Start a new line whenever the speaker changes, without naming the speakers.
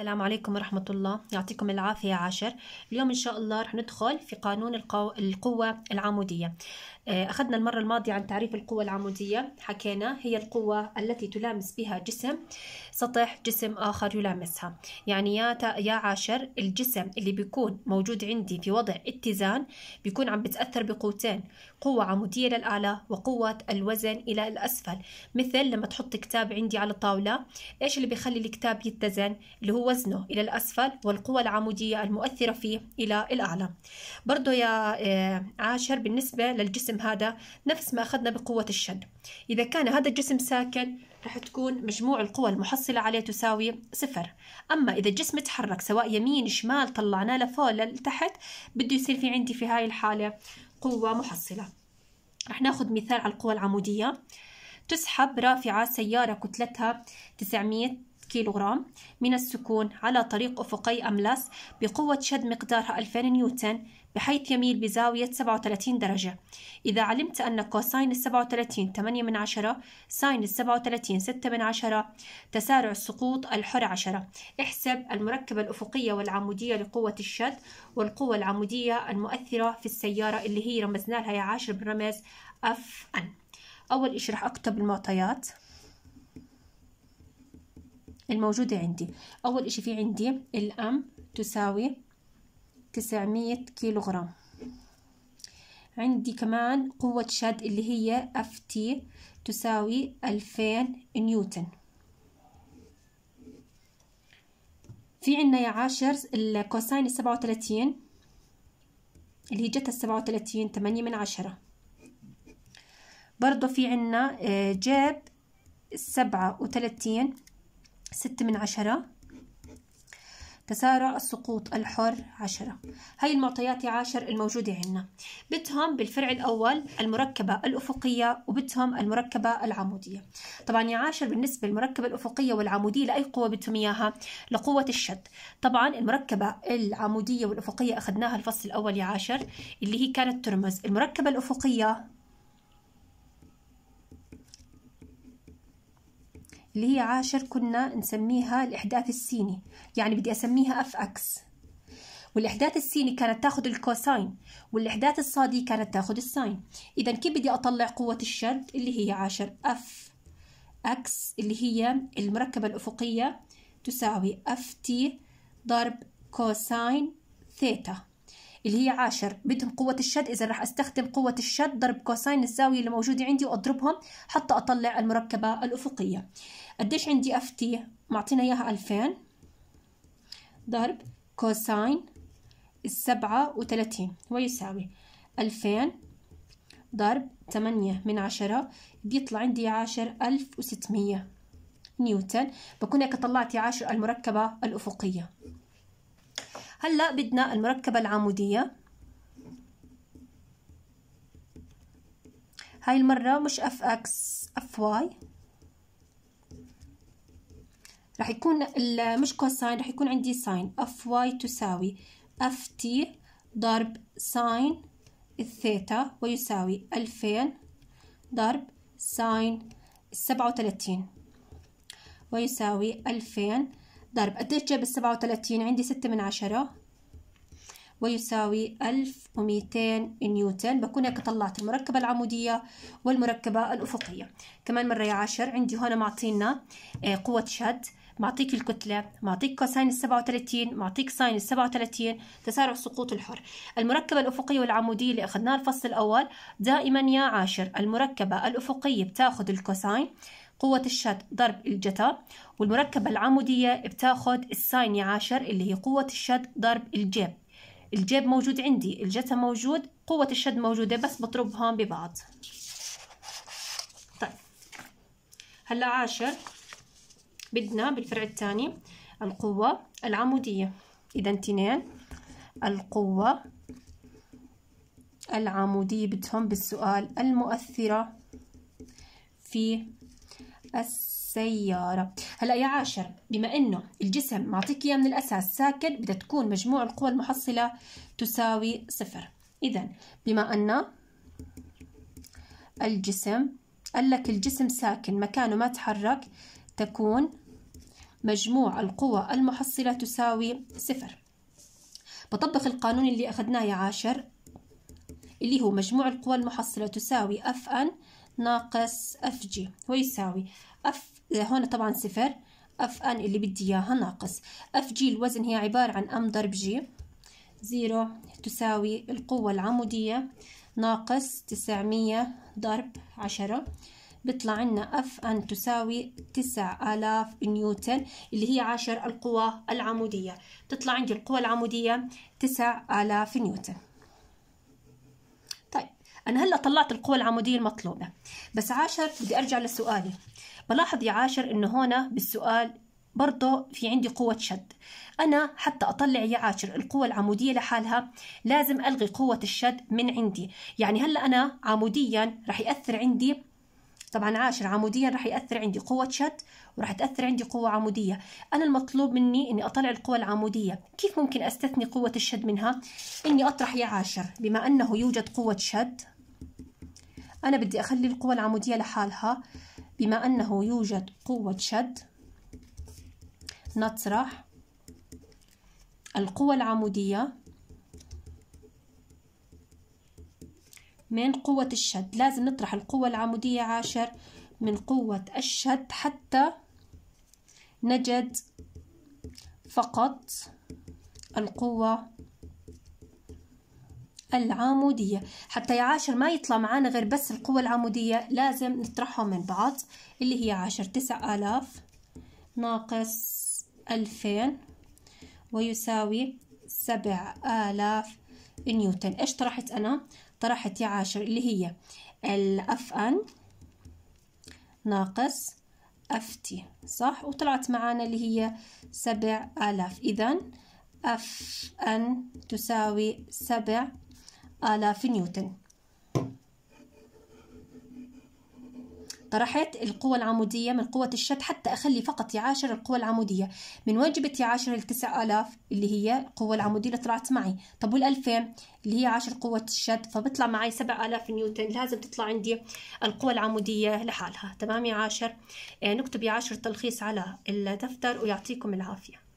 السلام عليكم ورحمة الله يعطيكم العافية عاشر اليوم إن شاء الله رح ندخل في قانون القو... القوة العمودية آه، أخذنا المرة الماضية عن تعريف القوة العمودية حكينا هي القوة التي تلامس بها جسم سطح جسم آخر يلامسها يعني يا, ت... يا عاشر الجسم اللي بيكون موجود عندي في وضع اتزان بيكون عم بتأثر بقوتين قوة عمودية للأعلى وقوة الوزن إلى الأسفل مثل لما تحط كتاب عندي على الطاولة إيش اللي بيخلي الكتاب يتزن اللي هو وزنه إلى الأسفل والقوى العمودية المؤثرة فيه إلى الأعلى برضو يا آه، عاشر بالنسبة للجسم هذا نفس ما أخذنا بقوة الشد إذا كان هذا الجسم ساكن رح تكون مجموع القوى المحصلة عليه تساوي صفر أما إذا الجسم تحرك سواء يمين شمال طلعناه لفوق لتحت بده يصير في عندي في هاي الحالة قوة محصلة رح ناخذ مثال على القوى العمودية تسحب رافعة سيارة كتلتها 900 كيلوغرام من السكون على طريق أفقي أملاس بقوة شد مقدارها 2000 نيوتن بحيث يميل بزاوية 37 درجة إذا علمت أن كوساين 37 8 من عشرة ساين 37 6 من عشرة تسارع سقوط الحر عشرة احسب المركبة الأفقية والعمودية لقوة الشد والقوة العمودية المؤثرة في السيارة اللي هي رمزنا لها يا عاشر بالرمز اف ان أول راح أكتب المعطيات الموجودة عندي أول إشي في عندي الأم تساوي تسعمية كيلو غرام عندي كمان قوة شد اللي هي اف تي تساوي ألفين نيوتن في عنا يا عاشر الكوساين السبعة وتلاتين اللي هي جتها السبعة وتلاتين تمانية من عشرة برضو في عنا آه، جاب السبعة وتلاتين ستة من عشرة تسارع السقوط الحر عشرة هاي المعطيات يا عاشر الموجودة عندنا بدهم بالفرع الأول المركبة الأفقية وبدهم المركبة العمودية طبعا يا عاشر بالنسبة للمركبة الأفقية والعمودية لأي قوة بدهم إياها لقوة الشد طبعا المركبة العمودية والأفقية أخذناها الفصل الأول يا عاشر اللي هي كانت ترمز المركبة الأفقية اللي هي عاشر كنا نسميها الإحداث السيني يعني بدي أسميها أف أكس والإحداث السيني كانت تاخذ الكوساين والإحداث الصادي كانت تاخذ الساين إذا كيف بدي أطلع قوة الشد اللي هي عاشر أف أكس اللي هي المركبة الأفقية تساوي أف تي ضرب كوساين ثيتا اللي هي عاشر بدهم قوة الشد إذا رح أستخدم قوة الشد ضرب كوساين الزاوية اللي موجودة عندي وأضربهم حتى أطلع المركبة الأفقية قديش عندي اف تي معطينا إياها 2000 ضرب كوساين السبعة وثلاثين ويساوي ألفين ضرب تمانية من عشرة بيطلع عندي عشر ألف وستمية نيوتن بكون هيك طلعت عشر المركبة الأفقية هلا بدنا المركبة العمودية هاي المرة مش اف اكس اف واي رح يكون مش كوساين رح يكون عندي ساين اف واي تساوي اف تي ضرب ساين الثيتا ويساوي ألفين ضرب ساين السبعة وتلاتين ويساوي ألفين ضرب قديش جاب السبعة 37 عندي ستة من عشرة ويساوي ألف وميتين نيوتن بكون هيك طلعت المركبة العمودية والمركبة الأفقية كمان مرة يا عشر عندي هون معطينا آه، قوة شد معطيك الكتلة معطيك كوساين السبعة 37 معطيك ساين السبعة 37 تسارع السقوط الحر المركبة الأفقية والعمودية اللي أخذناها الفصل الأول دائما يا عاشر المركبة الأفقية بتاخد الكوساين قوة الشد ضرب الجتا والمركبة العمودية بتاخد الساين عشر اللي هي قوة الشد ضرب الجيب الجيب موجود عندي الجتا موجود قوة الشد موجودة بس بضربهم ببعض طيب هلا عاشر بدنا بالفرع الثاني القوة العمودية إذا تنين القوة العمودية بدهم بالسؤال المؤثرة في السيارة هلا يا عاشر بما انه الجسم معطيك اياه من الاساس ساكن بدها تكون مجموع القوى المحصلة تساوي صفر اذا بما ان الجسم قال لك الجسم ساكن مكانه ما تحرك تكون مجموع القوى المحصلة تساوي صفر بطبق القانون اللي أخذناه يا عاشر اللي هو مجموع القوى المحصلة تساوي اف ان ناقص اف جي ويساوي اف هون طبعا صفر اف ان اللي بدي اياها ناقص اف جي الوزن هي عبارة عن ام ضرب جي زيرو تساوي القوة العمودية ناقص تسعمية ضرب عشرة بيطلع عنا اف ان تساوي تسع آلاف نيوتن اللي هي عشر القوى العمودية بتطلع عندي القوى العمودية تسع آلاف نيوتن أنا هلأ طلعت القوة العمودية المطلوبة بس عاشر بدي أرجع لسؤالي بلاحظ يا عاشر إنه هون بالسؤال برضه في عندي قوة شد أنا حتى أطلع يا عاشر القوة العمودية لحالها لازم ألغي قوة الشد من عندي يعني هلأ أنا عموديا رح يأثر عندي طبعا عاشر عموديا راح يأثر عندي قوة شد وراح تأثر عندي قوة عمودية أنا المطلوب مني إني أطلع القوة العمودية كيف ممكن أستثني قوة الشد منها إني أطرح يا عاشر بما أنه يوجد قوة شد أنا بدي أخلي القوة العمودية لحالها بما أنه يوجد قوة شد نطرح القوة العمودية من قوة الشد لازم نطرح القوة العمودية عشر من قوة الشد حتى نجد فقط القوة العمودية حتى يا عاشر ما يطلع معانا غير بس القوة العمودية لازم نطرحهم من بعض اللي هي عاشر تسع آلاف ناقص ألفين ويساوي سبع آلاف نيوتن إيش طرحت أنا؟ طرحت يا عاشر اللي هي الاف ان ناقص اف تي صح وطلعت معانا اللي هي سبع آلاف إذا اف ان تساوي سبع آلاف نيوتن طرحت القوة العمودية من قوة الشد حتى أخلي فقط يعاشر القوة العمودية من وجبة يعاشر التسع آلاف اللي هي القوة العمودية اللي طلعت معي طب والألفين اللي هي عاشر قوة الشد فبطلع معي سبع آلاف نيوتن لازم تطلع عندي القوة العمودية لحالها تمام يا عاشر آه، نكتب يا عاشر تلخيص على الدفتر ويعطيكم العافية